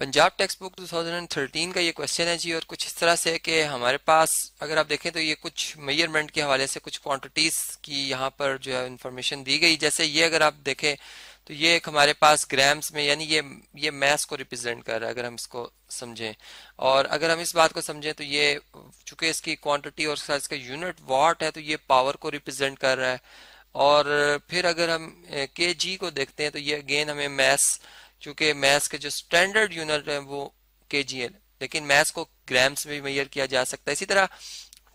Punjab text book 2013 का ये question है जी और कुछ इस तरह से कि हमारे पास अगर आप देखें तो ये कुछ मेयरमेंट के हवाले से कुछ क्वांटिटीज की यहाँ पर जो है इंफॉर्मेशन दी गई जैसे ये अगर आप देखें तो ये एक हमारे पास ग्राम्स में यानी ये ये मैस को रिप्रेजेंट कर रहा है अगर हम इसको समझें और अगर हम इस बात को समझें तो ये चूंकि इसकी क्वान्टिटी और इसका यूनिट वाट है तो ये पावर को रिप्रेजेंट कर रहा है और फिर अगर हम के को देखते हैं तो ये अगेन हमें मैथ चूंकि मैथ्स के जो स्टैंडर्ड यूनिट है वो के लेकिन मैथ्स को ग्राम्स में मैयर किया जा सकता है इसी तरह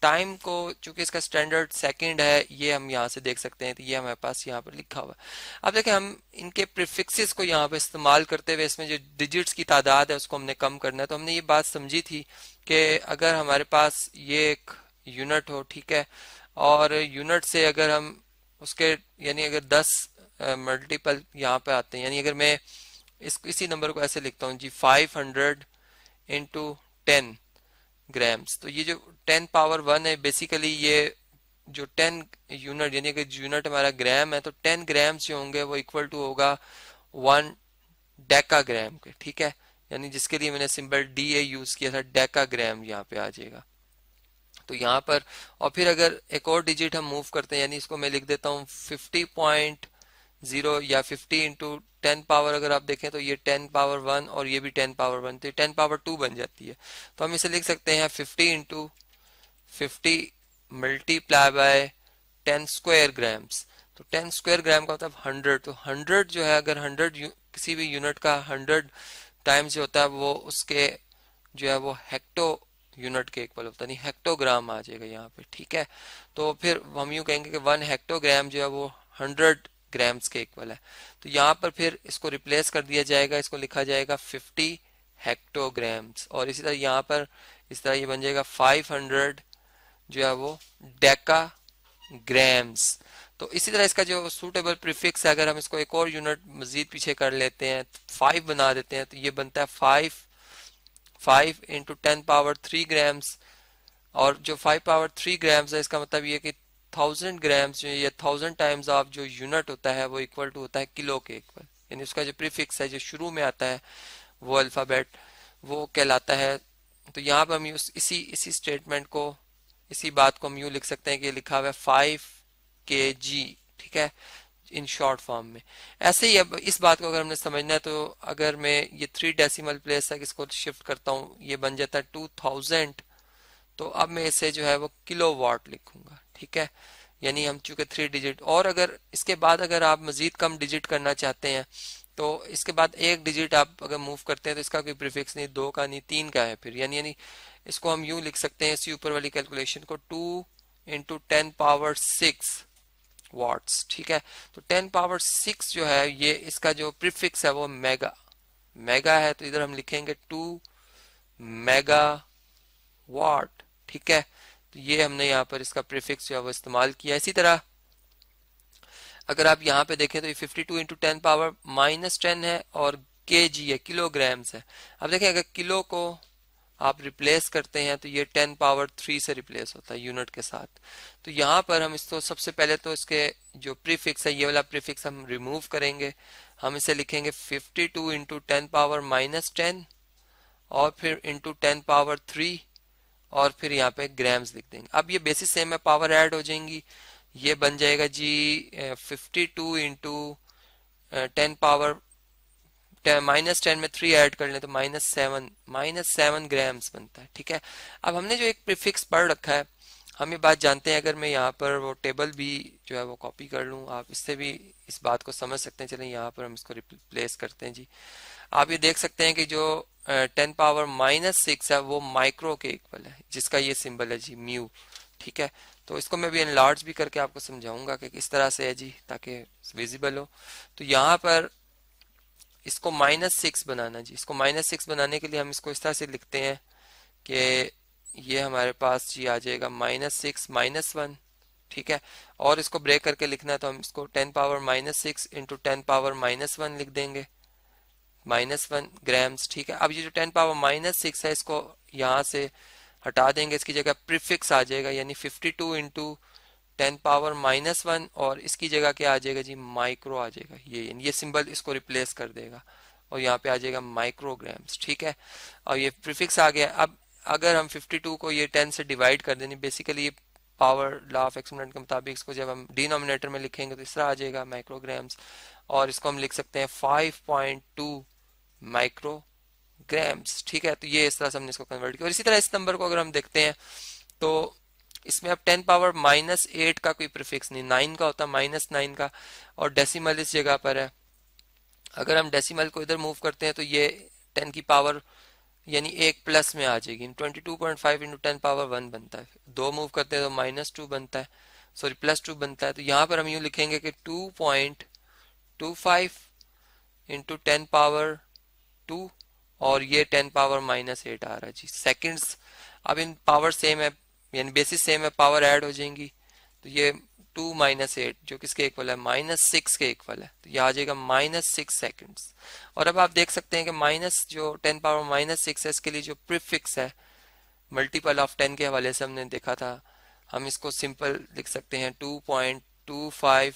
टाइम को चूंकि इसका स्टैंडर्ड सेकंड है ये हम यहाँ से देख सकते हैं तो ये हमारे पास यहाँ पर लिखा हुआ है अब देखें हम इनके प्रिफिक्सेस को यहाँ पर इस्तेमाल करते हुए इसमें जो डिजिट्स की तादाद है उसको हमने कम करना है तो हमने ये बात समझी थी कि अगर हमारे पास ये एक यूनिट हो ठीक है और यूनिट से अगर हम उसके यानी अगर दस मल्टीपल यहाँ पे आते हैं यानी अगर मैं इस इसी नंबर को ऐसे लिखता हूँ G 500 hundred into ten grams तो ये जो 10 पावर वन है बेसिकली ये जो 10 यूनिट यानी कि यूनिट हमारा ग्राम है तो 10 ग्राम्स जो होंगे वो इक्वल टू होगा वन डेका ग्राम के ठीक है यानी जिसके लिए मैंने सिंबल डी ए यूज किया था डेका ग्राम यहाँ पे आ जाएगा तो यहाँ पर और फिर अगर एक और डिजिट हम मूव करते हैं यानी इसको मैं लिख देता हूँ फिफ्टी पॉइंट जीरो या फिफ्टी इंटू टेन पावर अगर आप देखें तो ये टेन पावर वन और ये भी टेन पावर वन तो टेन पावर टू बन जाती है तो हम इसे लिख सकते हैं fifty into fifty multiply by ten square grams तो टेन स्क्वायर ग्राम का मतलब हंड्रेड तो हंड्रेड जो है अगर हंड्रेड किसी भी यूनिट का हंड्रेड टाइम्स जो होता है वो उसके जो है वो हेक्टो यूनिट के इक्वल होता नहीं हेक्टोग्राम आ जाएगा यहाँ पे ठीक है तो फिर हम यूँ कहेंगे कि वन हेक्टोग्राम जो है वो हंड्रेड ग्राम्स के इक्वल है तो यहाँ पर फिर इसको रिप्लेस कर दिया जाएगा इसको लिखा जाएगा 50 हेक्टोग्राम्स और इसी तरह यहाँ पर इस तरह ये बन जाएगा 500 जो है वो डेका ग्राम्स तो इसी तरह इसका जो सूटेबल प्रीफिक्स है अगर हम इसको एक और यूनिट मजीद पीछे कर लेते हैं फाइव बना देते हैं तो ये बनता है five five into ten power three grams और जो फाइव पावर थ्री ग्राम्स है इसका मतलब ये कि थाउजेंड ग्राम्स जो या थाउजेंड टाइम्स ऑफ जो यूनिट होता है वो इक्वल टू होता है किलो के इक्वल यानी उसका जो प्रीफिक्स है जो शुरू में आता है वो अल्फ़ाबेट वो कहलाता है तो यहाँ पर हम यूस इसी इसी स्टेटमेंट को इसी बात को हम यूँ लिख सकते हैं कि लिखा हुआ है फाइव के जी ठीक है इन शॉर्ट फॉर्म में ऐसे ही अब इस बात को अगर हमने समझना है तो अगर मैं ये थ्री डेसिमल प्लेस तक इसको शिफ्ट करता हूँ ये बन जाता है टू थाउजेंड तो अब मैं इसे जो है वो किलो वाट लिखूंगा ठीक है यानी हम चूंकि थ्री डिजिट और अगर इसके बाद अगर आप मजीद कम डिजिट करना चाहते हैं तो इसके बाद एक डिजिट आप अगर मूव करते हैं तो इसका कोई प्रीफिक्स नहीं दो का नहीं तीन का है फिर यानी यानी इसको हम यूं लिख सकते हैं इसी ऊपर वाली कैलकुलेशन को two into ten power six watts ठीक है तो टेन पावर सिक्स जो है ये इसका जो प्रीफिक्स है वो मेगा मेगा है तो इधर हम लिखेंगे टू मेगा वाट ठीक है तो ये हमने यहाँ पर इसका प्रिफिक्स जो है वो इस्तेमाल किया इसी तरह अगर आप यहाँ पे देखें तो ये 52 two into ten power minus ten है और के जी है किलोग्राम्स है अब देखें अगर किलो को आप रिप्लेस करते हैं तो ये 10 पावर 3 से रिप्लेस होता है यूनिट के साथ तो यहाँ पर हम इसको सबसे पहले तो इसके जो प्रीफिक्स है ये वाला प्रीफिक्स हम रिमूव करेंगे हम इसे लिखेंगे 52 two into ten power minus ten और फिर इंटू टेन पावर थ्री और फिर यहाँ पे ग्राम्स लिख देंगे अब ये बेसिस सेम है पावर ऐड हो जाएंगी ये बन जाएगा जी fifty two into ten power minus ten में थ्री ऐड कर लें तो minus seven minus seven grams बनता है ठीक है अब हमने जो एक प्रीफिक्स पढ़ रखा है हम ये बात जानते हैं अगर मैं यहाँ पर वो टेबल भी जो है वो कॉपी कर लूँ आप इससे भी इस बात को समझ सकते हैं चलें यहाँ पर हम इसको रिप्लेस करते हैं जी आप ये देख सकते हैं कि जो टेन पावर माइनस सिक्स है वो माइक्रो के इक्वल है जिसका ये सिंबल है जी म्यू ठीक है तो इसको मैं भी इनलार्ज भी करके आपको समझाऊंगा कि किस तरह से है जी ताकि विजिबल हो तो यहाँ पर इसको माइनस सिक्स बनाना जी इसको माइनस सिक्स बनाने के लिए हम इसको इस तरह से लिखते हैं कि ये हमारे पास जी आ जाएगा माइनस सिक्स माइनस वन ठीक है और इसको ब्रेक करके लिखना है तो हम इसको ten power minus six into ten power minus one लिख देंगे माइनस वन ग्राम्स ठीक है अब ये जो टेन पावर माइनस सिक्स है इसको यहाँ से हटा देंगे इसकी जगह प्रिफिक्स आ जाएगा यानी fifty two into ten power minus one और इसकी जगह क्या आ जाएगा जी माइक्रो आ जाएगा ये ये सिंबल इसको रिप्लेस कर देगा और यहाँ पे आ जाएगा माइक्रोग्राम्स ठीक है और ये प्रिफिक्स आ गया अब अगर हम फिफ्टी टू को ये टेन से डिवाइड कर देंगे बेसिकली ये पावर लॉ ऑफ एक्सपोनेंट के मुताबिक इसको जब हम डिनोमिनेटर में लिखेंगे तो इस तरह आ जाएगा माइक्रोग्राम्स और इसको हम लिख सकते हैं 5.2 माइक्रोग्राम्स ठीक है तो ये इस तरह से हमने इसको कन्वर्ट किया और इसी तरह इस नंबर को अगर हम देखते हैं तो इसमें अब टेन पावर माइनस एट का कोई प्रिफिक्स नहीं नाइन का होता माइनस नाइन का और डेसिमल इस जगह पर है अगर हम डेसिमल को इधर मूव करते हैं तो ये टेन की पावर यानी एक प्लस में आ जाएगी twenty two point five into ten power one बनता है दो मूव करते हैं तो माइनस टू बनता है सॉरी प्लस टू बनता है तो यहाँ पर हम यूँ लिखेंगे कि two point two five into ten power two और ये टेन पावर माइनस एट आ रहा है जी सेकेंड्स अब इन पावर सेम है यानी बेसिस सेम है पावर ऐड हो जाएंगी तो ये टू माइनस एट जो किसके इक्वल है माइनस सिक्स के इक्वल है तो ये आ जाएगा माइनस सिक्स सेकेंड्स और अब आप देख सकते हैं कि माइनस जो टेन पावर माइनस सिक्स है इसके लिए जो प्रिफिक्स है मल्टीपल ऑफ टेन के हवाले से हमने देखा था हम इसको सिंपल लिख सकते हैं two point two five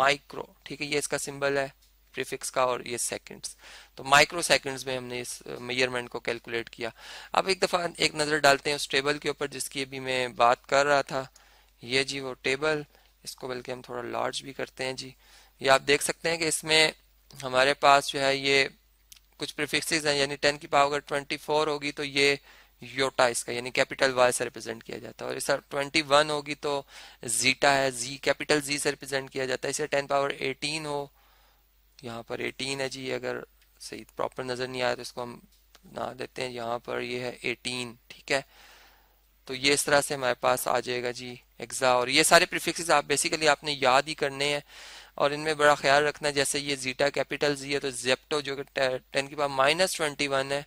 micro ठीक है ये इसका सिंबल है प्रीफिक्स का और ये सेकंड्स तो माइक्रो सेकंड्स में हमने इस मेजरमेंट को कैलकुलेट किया अब एक दफ़ा एक नज़र डालते हैं उस टेबल के ऊपर जिसकी अभी मैं बात कर रहा था ये जी वो टेबल इसको बल्कि हम थोड़ा लार्ज भी करते हैं जी ये आप देख सकते हैं कि इसमें हमारे पास जो है ये कुछ प्रिफिक्सेस हैं यानी टेन की पावर अगर ट्वेंटी फोर होगी तो ये योटा इसका यानी कैपिटल वाई से रिप्रेजेंट किया जाता है और इसका ट्वेंटी वन होगी तो जीटा है जी कैपिटल जी से रिप्रेजेंट किया जाता है इसे टेन पावर एटीन हो यहाँ पर 18 है जी अगर सही प्रॉपर नज़र नहीं आया तो इसको हम ना देते हैं यहाँ पर ये है 18 ठीक है तो ये इस तरह से हमारे पास आ जाएगा जी एग्जा और ये सारे प्रिफिक्स आप बेसिकली आपने याद ही करने हैं और इनमें बड़ा ख्याल रखना है जैसे ये जीटा कैपिटल जी है तो जेप्टो जो कि टेन के पास माइनस ट्वेंटी वन है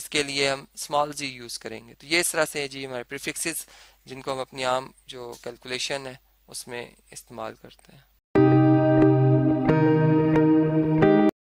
इसके लिए हम स्मॉल जी यूज़ करेंगे तो ये इस तरह से जी हमारे प्रिफिक्सिस जिनको हम अपनी आम जो कैलकुलेशन है उसमें इस्तेमाल करते हैं